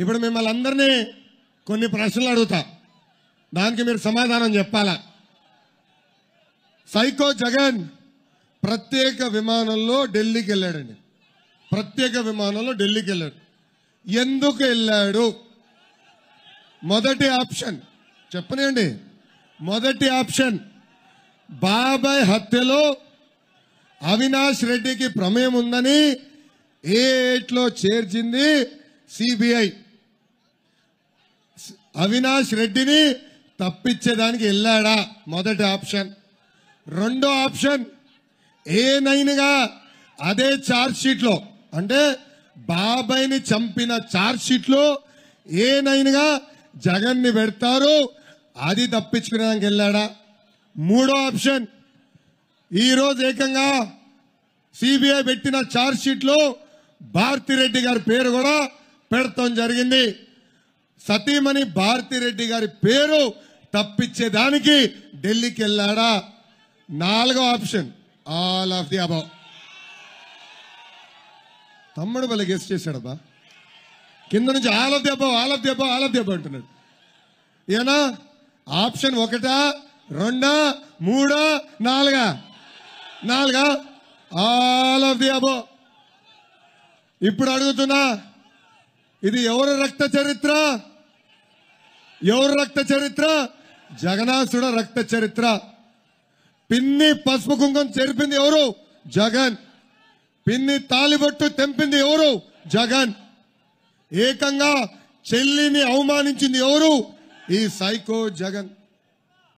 ఇప్పుడు మిమ్మల్ని అందరినీ కొన్ని ప్రశ్నలు అడుగుతా దానికి మీరు సమాధానం చెప్పాలా సైకో జగన్ ప్రత్యేక విమానంలో ఢిల్లీకి వెళ్ళాడండి ప్రత్యేక విమానంలో ఢిల్లీకి వెళ్ళాడు ఎందుకు వెళ్ళాడు మొదటి ఆప్షన్ చెప్పనండి మొదటి ఆప్షన్ బాబాయ్ హత్యలో అవినాష్ రెడ్డికి ప్రమేయం ఉందని ఏట్లో చేర్చింది సిబిఐ అవినాష్ రెడ్డిని తప్పించేదానికి వెళ్ళాడా మొదటి ఆప్షన్ రెండో ఆప్షన్ ఏ నైన్గా అదే షీట్లో అంటే బాబాయ్ని చంపిన షీట్లో ఏ నైన్గా జగన్ని పెడతారు అది తప్పించుకునేదానికి వెళ్ళాడా మూడో ఆప్షన్ ఈరోజు ఏకంగా సిబిఐ పెట్టిన షీట్లో భారతిరెడ్డి గారి పేరు కూడా పెడతాం జరిగింది సతీమణి భారతిరెడ్డి గారి పేరు తప్పించేదానికి ఢిల్లీకి వెళ్ళాడా నాలుగో option all of the above తమ్ముడు వాళ్ళ గెస్ట్ చేశాడబ్బా కింద నుంచి all of the above all of the above all of the above అంటున్నాడు ఏనా ఆప్షన్ ఒకటా రెండా మూడా నాలుగా నాలుగా ఆల్ ఆఫ్ ది అబౌ ఇప్పుడు అడుగుతున్నా ఇది ఎవరి రక్త చరిత్ర ఎవరి రక్త చరిత్ర జగనాసుడ రక్త చరిత్ర పిన్ని పసుపు కుంకుమం చెరిపింది ఎవరు జగన్ పిన్ని తాలిబొట్టు తెంపింది ఎవరు జగన్ ఏకంగా చెల్లిని అవమానించింది ఎవరు ఈ సైకో జగన్